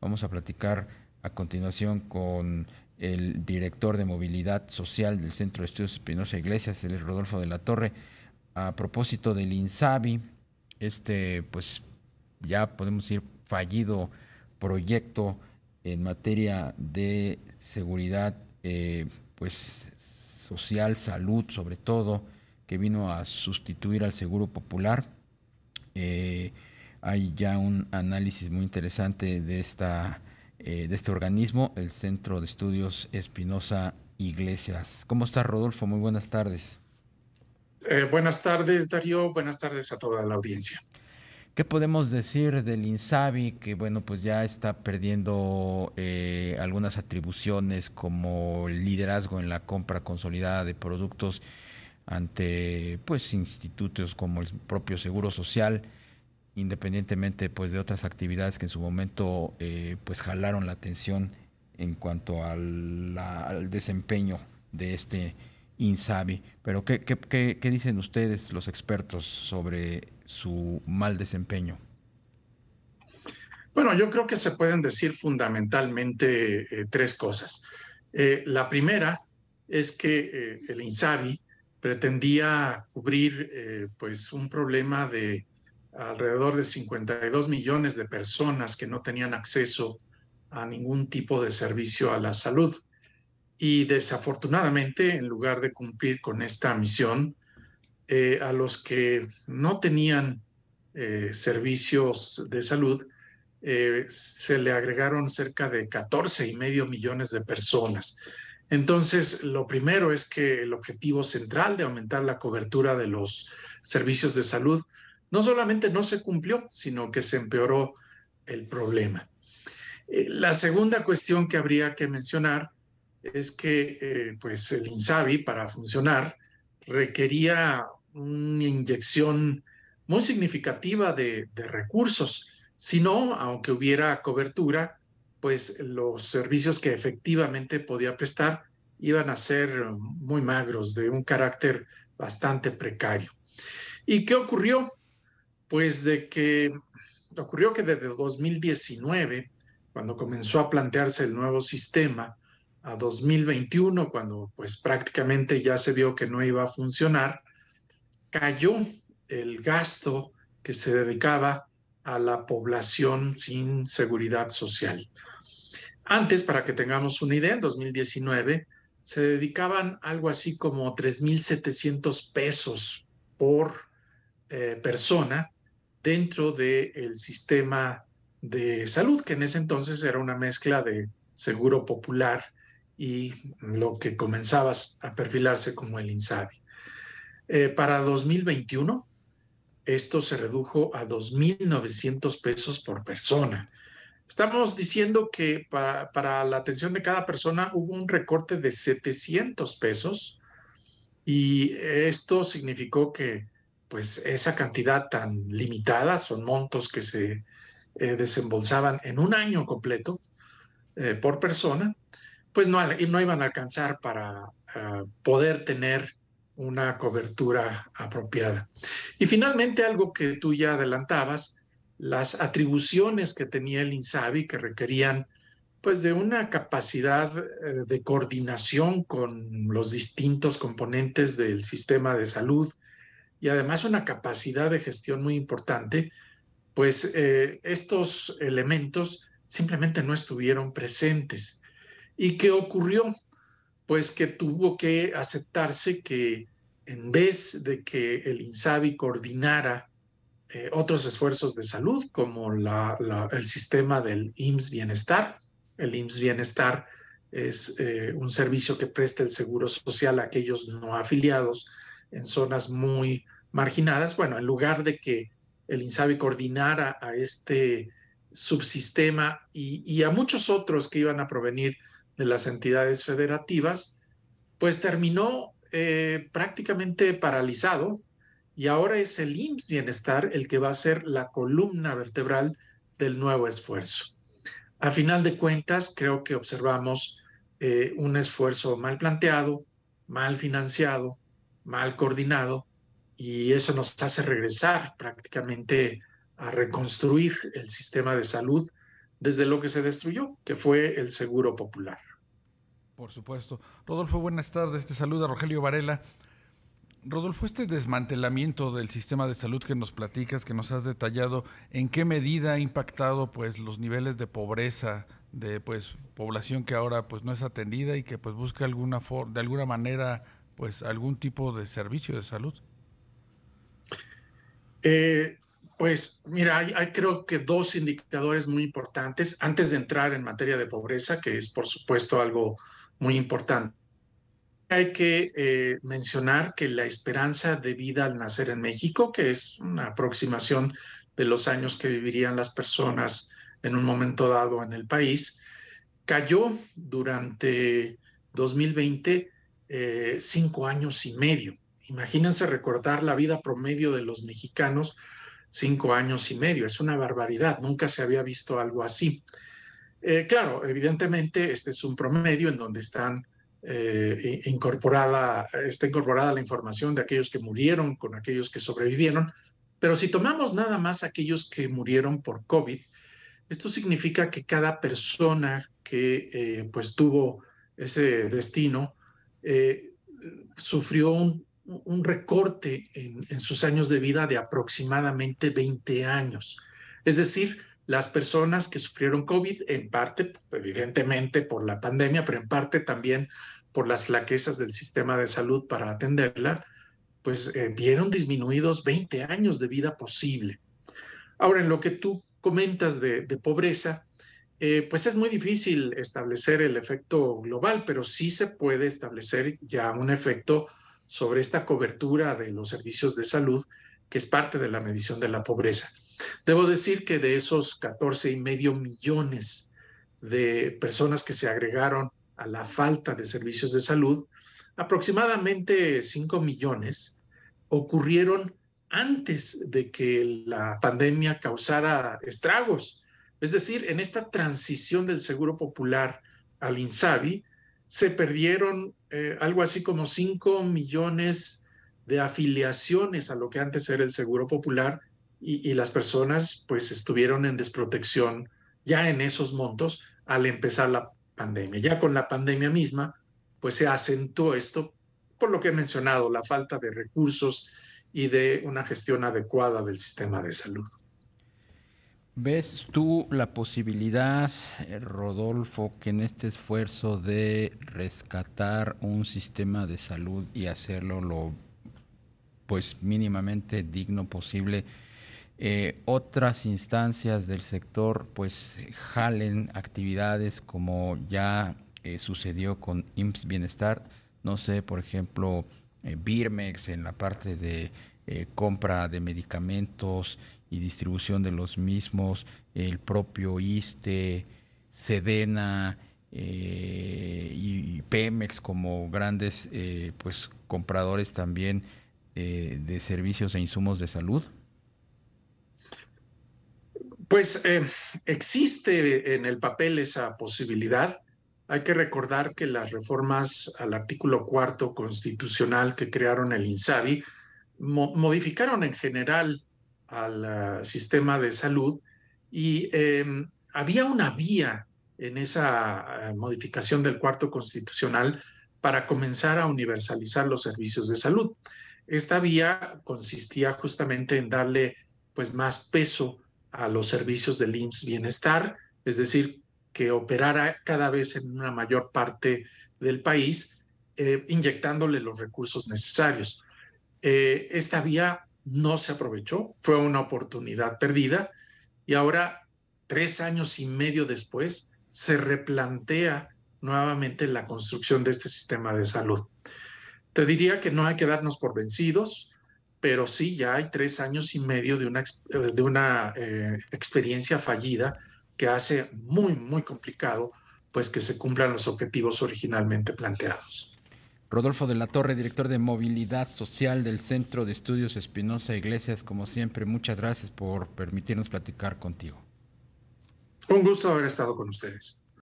Vamos a platicar a continuación con el director de movilidad social del Centro de Estudios Espinosa Iglesias, el Rodolfo de la Torre, a propósito del INSABI, este, pues ya podemos decir fallido proyecto en materia de seguridad, eh, pues social, salud sobre todo, que vino a sustituir al Seguro Popular. Eh, hay ya un análisis muy interesante de, esta, eh, de este organismo, el Centro de Estudios Espinosa Iglesias. ¿Cómo estás, Rodolfo? Muy buenas tardes. Eh, buenas tardes, Darío. Buenas tardes a toda la audiencia. ¿Qué podemos decir del INSABI que bueno pues ya está perdiendo eh, algunas atribuciones como liderazgo en la compra consolidada de productos ante pues institutos como el propio Seguro Social? independientemente pues de otras actividades que en su momento eh, pues jalaron la atención en cuanto al, desempeño de este INSABI. Pero ¿qué, qué, dicen ustedes los expertos sobre su mal desempeño? Bueno, yo creo que se pueden decir fundamentalmente eh, tres cosas. Eh, la primera es que el INSABI pretendía cubrir pues un problema de alrededor de 52 millones de personas que no tenían acceso a ningún tipo de servicio a la salud. Y desafortunadamente, en lugar de cumplir con esta misión, eh, a los que no tenían eh, servicios de salud, eh, se le agregaron cerca de 14 y medio millones de personas. Entonces, lo primero es que el objetivo central de aumentar la cobertura de los servicios de salud no solamente no se cumplió, sino que se empeoró el problema. Eh, la segunda cuestión que habría que mencionar es que eh, pues el INSABI para funcionar requería una inyección muy significativa de, de recursos. Si no, aunque hubiera cobertura, pues los servicios que efectivamente podía prestar iban a ser muy magros, de un carácter bastante precario. ¿Y qué ocurrió? Pues de que ocurrió que desde 2019, cuando comenzó a plantearse el nuevo sistema, a 2021, cuando pues prácticamente ya se vio que no iba a funcionar, cayó el gasto que se dedicaba a la población sin seguridad social. Antes, para que tengamos una idea, en 2019 se dedicaban algo así como 3.700 pesos por eh, persona dentro del sistema de salud, que en ese entonces era una mezcla de seguro popular y lo que comenzaba a perfilarse como el INSABI. Eh, para 2021, esto se redujo a 2.900 pesos por persona. Estamos diciendo que para, para, la atención de cada persona hubo un recorte de 700 pesos y esto significó que pues esa cantidad tan limitada, son montos que se eh, desembolsaban en un año completo eh, por persona, pues no, no iban a alcanzar para eh, poder tener una cobertura apropiada. Y finalmente, algo que tú ya adelantabas, las atribuciones que tenía el INSABI que requerían pues de una capacidad de coordinación con los distintos componentes del sistema de salud, y además una capacidad de gestión muy importante, pues eh, estos elementos simplemente no estuvieron presentes. ¿Y qué ocurrió? Pues que tuvo que aceptarse que en vez de que el INSABI coordinara eh, otros esfuerzos de salud, como el sistema del IMSS Bienestar, el IMSS Bienestar es eh, un servicio que presta el Seguro Social a aquellos no afiliados en zonas muy marginadas. Bueno, en lugar de que el INSABI coordinara a este subsistema y, a muchos otros que iban a provenir de las entidades federativas, pues terminó eh, prácticamente paralizado y ahora es el IMSS Bienestar el que va a ser la columna vertebral del nuevo esfuerzo. A final de cuentas, creo que observamos eh, un esfuerzo mal planteado, mal financiado, mal coordinado y eso nos hace regresar prácticamente a reconstruir el sistema de salud desde lo que se destruyó, que fue el seguro popular. Por supuesto. Rodolfo, buenas tardes. Te saluda Rogelio Varela. Rodolfo, este desmantelamiento del sistema de salud que nos platicas, que nos has detallado, ¿en qué medida ha impactado pues los niveles de pobreza de pues población que ahora pues no es atendida y que pues busca alguna de alguna manera pues algún tipo de servicio de salud? Eh, pues mira, hay, creo que dos indicadores muy importantes antes de entrar en materia de pobreza, que es por supuesto algo muy importante. Hay que eh, mencionar que la esperanza de vida al nacer en México, que es una aproximación de los años que vivirían las personas en un momento dado en el país, cayó durante 2020 eh, cinco años y medio. Imagínense recordar la vida promedio de los mexicanos cinco años y medio. Es una barbaridad. Nunca se había visto algo así. Eh, claro, evidentemente este es un promedio en donde están eh, incorporada, está incorporada la información de aquellos que murieron con aquellos que sobrevivieron, pero si tomamos nada más aquellos que murieron por COVID, esto significa que cada persona que pues tuvo ese destino eh, sufrió un, recorte en, sus años de vida de aproximadamente 20 años. Es decir, las personas que sufrieron COVID, en parte, evidentemente, por la pandemia, pero en parte también por las flaquezas del sistema de salud para atenderla, pues eh, vieron disminuidos 20 años de vida posible. Ahora, en lo que tú comentas de pobreza, eh, pues es muy difícil establecer el efecto global, pero sí se puede establecer ya un efecto sobre esta cobertura de los servicios de salud, que es parte de la medición de la pobreza. Debo decir que de esos 14 y medio millones de personas que se agregaron a la falta de servicios de salud, aproximadamente 5 millones ocurrieron antes de que la pandemia causara estragos es decir, en esta transición del Seguro Popular al INSABI, se perdieron eh, algo así como 5 millones de afiliaciones a lo que antes era el Seguro Popular y, y las personas pues estuvieron en desprotección ya en esos montos al empezar la pandemia. Ya con la pandemia misma, pues se acentuó esto por lo que he mencionado, la falta de recursos y de una gestión adecuada del sistema de salud. ¿Ves tú la posibilidad, eh, Rodolfo, que en este esfuerzo de rescatar un sistema de salud y hacerlo lo pues mínimamente digno posible, eh, otras instancias del sector pues jalen actividades como ya eh, sucedió con IMSS Bienestar, no sé, por ejemplo, Birmex en la parte de compra de medicamentos y distribución de los mismos, el propio ISTE, Sedena eh, y, Pemex como grandes eh, pues, compradores también eh, de servicios e insumos de salud? Pues existe en el papel esa posibilidad. Hay que recordar que las reformas al artículo cuarto constitucional que crearon el INSABI modificaron en general al ah, sistema de salud y em, había una vía en esa ah, modificación del cuarto constitucional para comenzar a universalizar los servicios de salud. Esta vía consistía justamente en darle pues más peso a los servicios del IMSS Bienestar, es decir, que operara cada vez en una mayor parte del país, eh, inyectándole los recursos necesarios. Eh, esta vía no se aprovechó, fue una oportunidad perdida y ahora, tres años y medio después, se replantea nuevamente la construcción de este sistema de salud. Te diría que no hay que darnos por vencidos, pero sí ya hay tres años y medio de una, eh, de una eh, experiencia fallida que hace muy, muy complicado pues que se cumplan los objetivos originalmente planteados. Rodolfo de la Torre, director de Movilidad Social del Centro de Estudios Espinosa Iglesias, como siempre, muchas gracias por permitirnos platicar contigo. Un gusto haber estado con ustedes.